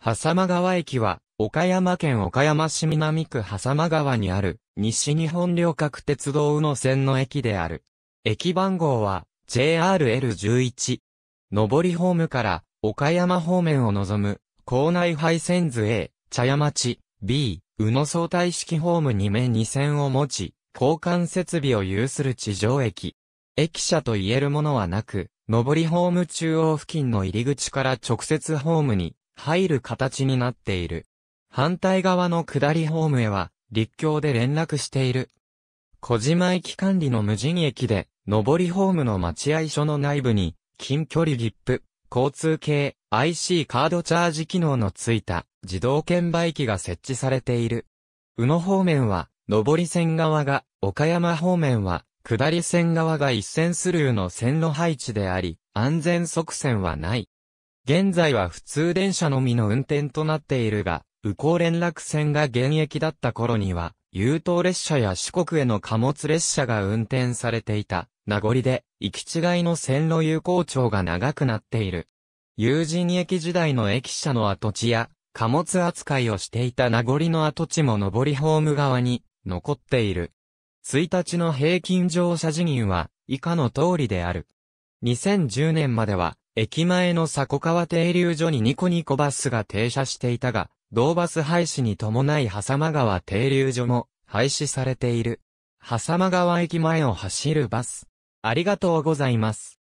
狭間川駅は、岡山県岡山市南区狭間川にある、西日本旅客鉄道宇野線の駅である。駅番号は、JRL11。上りホームから、岡山方面を望む、校内配線図 A、茶屋町、B、宇野相対式ホーム2面2線を持ち、交換設備を有する地上駅。駅舎と言えるものはなく、上りホーム中央付近の入り口から直接ホームに入る形になっている。反対側の下りホームへは、陸橋で連絡している。小島駅管理の無人駅で、上りホームの待合所の内部に、近距離ップ、交通系、IC カードチャージ機能のついた、自動券売機が設置されている。宇野方面は、上り線側が、岡山方面は、下り線側が一線スルーの線路配置であり、安全側線はない。現在は普通電車のみの運転となっているが、宇高連絡船が現役だった頃には、優等列車や四国への貨物列車が運転されていた名残で、行き違いの線路有効長が長くなっている。友人駅時代の駅舎の跡地や、貨物扱いをしていた名残の跡地も上りホーム側に残っている。1日の平均乗車時員は以下の通りである。2010年までは駅前の迫川停留所にニコニコバスが停車していたが、同バス廃止に伴い狭間川停留所も廃止されている。狭間川駅前を走るバス。ありがとうございます。